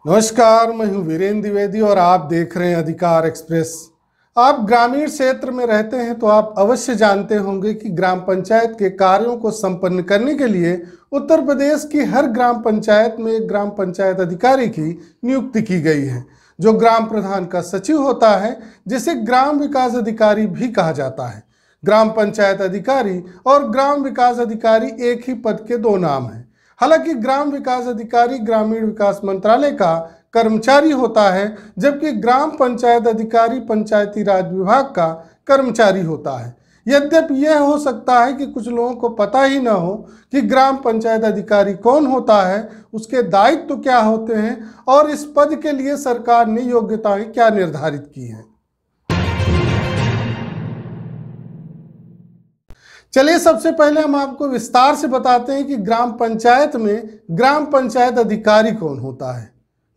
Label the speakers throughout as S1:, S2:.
S1: नमस्कार मैं हूं वीरेंद्र द्विवेदी और आप देख रहे हैं अधिकार एक्सप्रेस आप ग्रामीण क्षेत्र में रहते हैं तो आप अवश्य जानते होंगे कि ग्राम पंचायत के कार्यों को संपन्न करने के लिए उत्तर प्रदेश की हर ग्राम पंचायत में एक ग्राम पंचायत अधिकारी की नियुक्ति की गई है जो ग्राम प्रधान का सचिव होता है जिसे ग्राम विकास अधिकारी भी कहा जाता है ग्राम पंचायत अधिकारी और ग्राम विकास अधिकारी एक ही पद के दो नाम हैं हालांकि ग्राम विकास अधिकारी ग्रामीण विकास मंत्रालय का कर्मचारी होता है जबकि ग्राम पंचायत अधिकारी पंचायती राज विभाग का कर्मचारी होता है यद्यपि यह हो सकता है कि कुछ लोगों को पता ही ना हो कि ग्राम पंचायत अधिकारी कौन होता है उसके दायित्व तो क्या होते हैं और इस पद के लिए सरकार ने योग्यताएं क्या निर्धारित की हैं चलिए सबसे पहले हम आपको विस्तार से बताते हैं कि ग्राम पंचायत में ग्राम पंचायत अधिकारी कौन होता है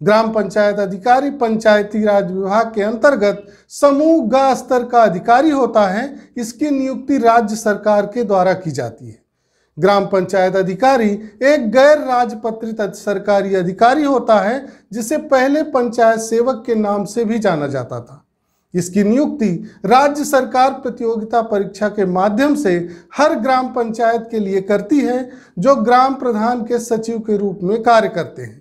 S1: ग्राम पंचायत अधिकारी पंचायती राज विभाग के अंतर्गत समूह ग स्तर का अधिकारी होता है इसकी नियुक्ति राज्य सरकार के द्वारा की जाती है ग्राम पंचायत अधिकारी एक गैर राजपत्रित सरकारी अधिकारी होता है जिसे पहले पंचायत सेवक के नाम से भी जाना जाता था इसकी नियुक्ति राज्य सरकार प्रतियोगिता परीक्षा के माध्यम से हर ग्राम पंचायत के लिए करती है जो ग्राम प्रधान के सचिव के रूप में कार्य करते हैं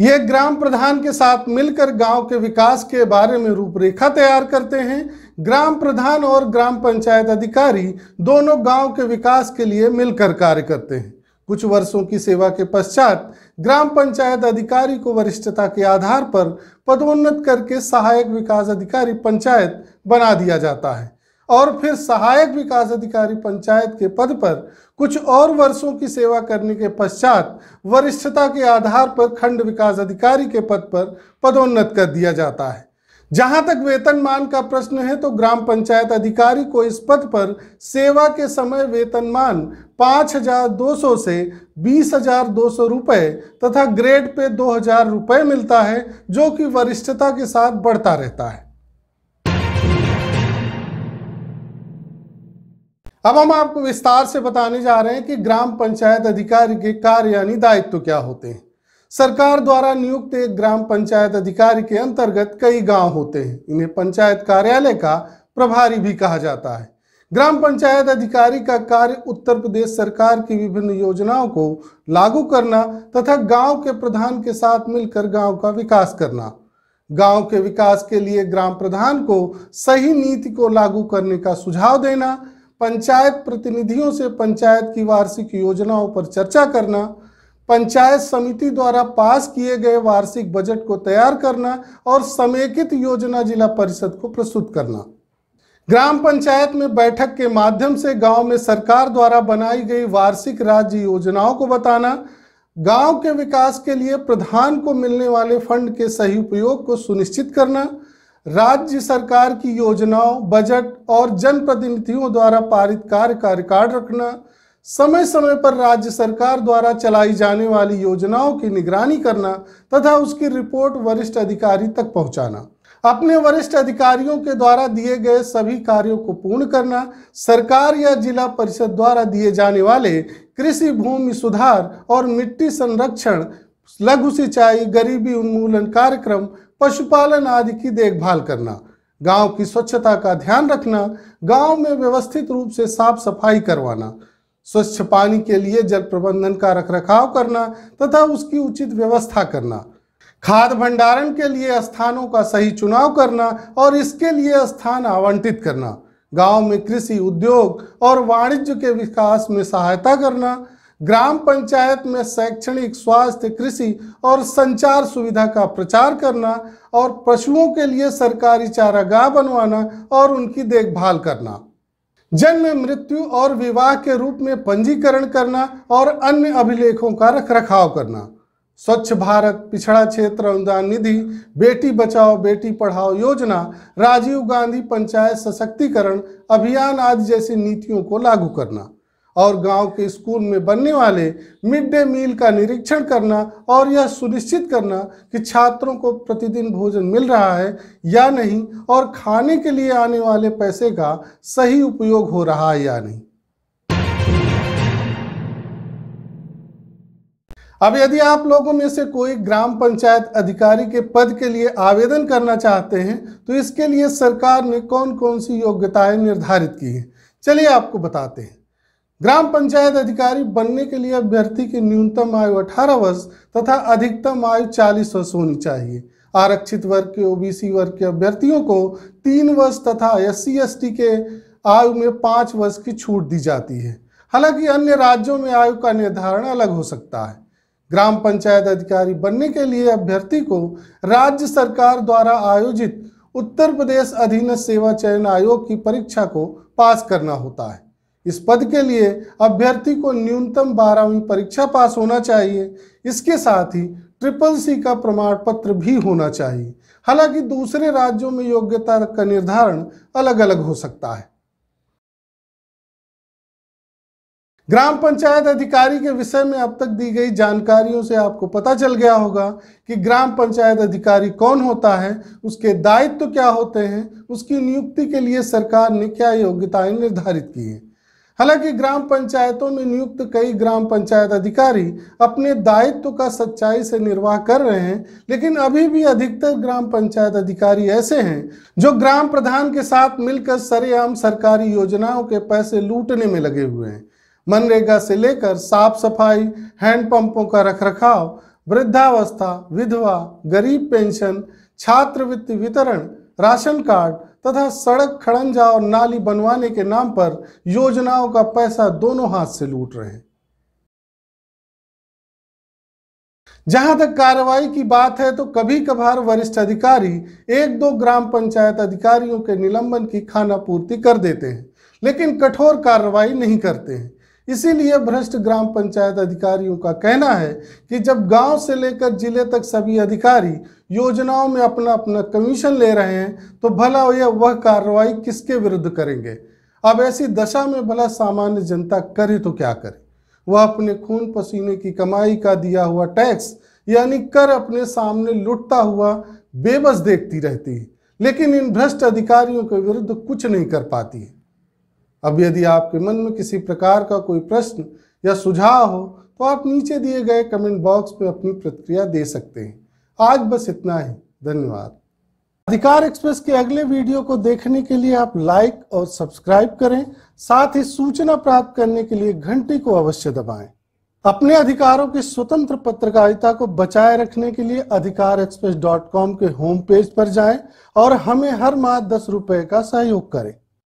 S1: ये ग्राम प्रधान के साथ मिलकर गांव के विकास के बारे में रूपरेखा तैयार करते हैं ग्राम प्रधान और ग्राम पंचायत अधिकारी दोनों गांव के विकास के लिए मिलकर कार्य करते हैं कुछ वर्षों की सेवा के पश्चात ग्राम पंचायत अधिकारी को वरिष्ठता के आधार पर पदोन्नत करके सहायक विकास अधिकारी पंचायत बना दिया जाता है और फिर सहायक विकास अधिकारी पंचायत के पद पर कुछ और वर्षों की सेवा करने के पश्चात वरिष्ठता के आधार पर खंड विकास अधिकारी के पद पर पदोन्नत कर दिया जाता है जहां तक वेतनमान का प्रश्न है तो ग्राम पंचायत अधिकारी को इस पद पर सेवा के समय वेतनमान 5,200 से 20,200 रुपए तथा ग्रेड पे 2,000 रुपए मिलता है जो कि वरिष्ठता के साथ बढ़ता रहता है अब हम आपको विस्तार से बताने जा रहे हैं कि ग्राम पंचायत अधिकारी के कार्य यानी दायित्व क्या होते हैं सरकार द्वारा नियुक्त एक ग्राम पंचायत अधिकारी के अंतर्गत कई गांव होते हैं इन्हें पंचायत कार्यालय का प्रभारी भी कहा जाता है ग्राम पंचायत अधिकारी का कार्य उत्तर प्रदेश सरकार की विभिन्न योजनाओं को लागू करना तथा गांव के प्रधान के साथ मिलकर गांव का विकास करना गांव के विकास के लिए ग्राम प्रधान को सही नीति को लागू करने का सुझाव देना पंचायत प्रतिनिधियों से पंचायत की वार्षिक योजनाओं पर चर्चा करना पंचायत समिति द्वारा पास किए गए वार्षिक बजट को तैयार करना और समेकित योजना जिला परिषद को प्रस्तुत करना ग्राम पंचायत में बैठक के माध्यम से गांव में सरकार द्वारा बनाई गई वार्षिक राज्य योजनाओं को बताना गांव के विकास के लिए प्रधान को मिलने वाले फंड के सही उपयोग को सुनिश्चित करना राज्य सरकार की योजनाओं बजट और जनप्रतिनिधियों द्वारा पारित कार्य का रिकॉर्ड रखना समय समय पर राज्य सरकार द्वारा चलाई जाने वाली योजनाओं की निगरानी करना तथा उसकी रिपोर्ट वरिष्ठ अधिकारी तक पहुंचाना अपने वरिष्ठ अधिकारियों के द्वारा दिए गए सभी कार्यों को पूर्ण करना सरकार या जिला परिषद द्वारा दिए जाने वाले कृषि भूमि सुधार और मिट्टी संरक्षण लघु सिंचाई गरीबी उन्मूलन कार्यक्रम पशुपालन आदि की देखभाल करना गांव की स्वच्छता का ध्यान रखना गांव में व्यवस्थित रूप से साफ सफाई करवाना स्वच्छ पानी के लिए जल प्रबंधन का रखरखाव करना तथा उसकी उचित व्यवस्था करना खाद भंडारण के लिए स्थानों का सही चुनाव करना और इसके लिए स्थान आवंटित करना गांव में कृषि उद्योग और वाणिज्य के विकास में सहायता करना ग्राम पंचायत में शैक्षणिक स्वास्थ्य कृषि और संचार सुविधा का प्रचार करना और पशुओं के लिए सरकारी चारागाह बनवाना और उनकी देखभाल करना जन्म मृत्यु और विवाह के रूप में पंजीकरण करना और अन्य अभिलेखों का रख रखाव करना स्वच्छ भारत पिछड़ा क्षेत्र अनुदान निधि बेटी बचाओ बेटी पढ़ाओ योजना राजीव गांधी पंचायत सशक्तिकरण अभियान आदि जैसी नीतियों को लागू करना और गांव के स्कूल में बनने वाले मिड डे मील का निरीक्षण करना और यह सुनिश्चित करना कि छात्रों को प्रतिदिन भोजन मिल रहा है या नहीं और खाने के लिए आने वाले पैसे का सही उपयोग हो रहा है या नहीं अब यदि आप लोगों में से कोई ग्राम पंचायत अधिकारी के पद के लिए आवेदन करना चाहते हैं तो इसके लिए सरकार ने कौन कौन सी योग्यताएं निर्धारित की हैं चलिए आपको बताते हैं ग्राम पंचायत अधिकारी बनने के लिए अभ्यर्थी की न्यूनतम आयु 18 वर्ष तथा अधिकतम आयु 40 वर्ष होनी चाहिए आरक्षित वर्ग के ओबीसी वर्ग के अभ्यर्थियों को तीन वर्ष तथा एस सी के आयु में पाँच वर्ष की छूट दी जाती है हालांकि अन्य राज्यों में आयु का निर्धारण अलग हो सकता है ग्राम पंचायत अधिकारी बनने के लिए अभ्यर्थी को राज्य सरकार द्वारा आयोजित उत्तर प्रदेश अधीन सेवा चयन आयोग की परीक्षा को पास करना होता है इस पद के लिए अभ्यर्थी को न्यूनतम बारहवीं परीक्षा पास होना चाहिए इसके साथ ही ट्रिपल सी का प्रमाण पत्र भी होना चाहिए हालांकि दूसरे राज्यों में योग्यता का निर्धारण अलग अलग हो सकता है ग्राम पंचायत अधिकारी के विषय में अब तक दी गई जानकारियों से आपको पता चल गया होगा कि ग्राम पंचायत अधिकारी कौन होता है उसके दायित्व तो क्या होते हैं उसकी नियुक्ति के लिए सरकार ने क्या योग्यताएं निर्धारित की हैं हालांकि ग्राम पंचायतों में नियुक्त कई ग्राम पंचायत अधिकारी अपने दायित्व का सच्चाई से निर्वाह कर रहे हैं लेकिन अभी भी अधिकतर ग्राम पंचायत अधिकारी ऐसे हैं जो ग्राम प्रधान के साथ मिलकर सरेआम सरकारी योजनाओं के पैसे लूटने में लगे हुए हैं मनरेगा से लेकर साफ सफाई हैंडपंपों का रखरखाव वृद्धावस्था विधवा गरीब पेंशन छात्रवृत्ति वितरण राशन कार्ड तथा सड़क खड़ंजा और नाली बनवाने के नाम पर योजनाओं का पैसा दोनों हाथ से लूट रहे हैं जहां तक कार्रवाई की बात है तो कभी कभार वरिष्ठ अधिकारी एक दो ग्राम पंचायत अधिकारियों के निलंबन की खाना पूर्ति कर देते हैं लेकिन कठोर कार्रवाई नहीं करते हैं इसीलिए भ्रष्ट ग्राम पंचायत अधिकारियों का कहना है कि जब गांव से लेकर जिले तक सभी अधिकारी योजनाओं में अपना अपना कमीशन ले रहे हैं तो भला यह वह कार्रवाई किसके विरुद्ध करेंगे अब ऐसी दशा में भला सामान्य जनता करे तो क्या करे वह अपने खून पसीने की कमाई का दिया हुआ टैक्स यानी कर अपने सामने लुटता हुआ बेबस देखती रहती है लेकिन इन भ्रष्ट अधिकारियों के विरुद्ध कुछ नहीं कर पाती है अब यदि आपके मन में किसी प्रकार का कोई प्रश्न या सुझाव हो तो आप नीचे दिए गए कमेंट बॉक्स में अपनी प्रतिक्रिया दे सकते हैं आज बस इतना ही धन्यवाद अधिकार एक्सप्रेस के अगले वीडियो को देखने के लिए आप लाइक और सब्सक्राइब करें साथ ही सूचना प्राप्त करने के लिए घंटी को अवश्य दबाएं अपने अधिकारों की स्वतंत्र पत्रकारिता को बचाए रखने के लिए अधिकार एक्सप्रेस डॉट कॉम के होम पेज पर जाएं और हमें हर माह दस रुपए का सहयोग करें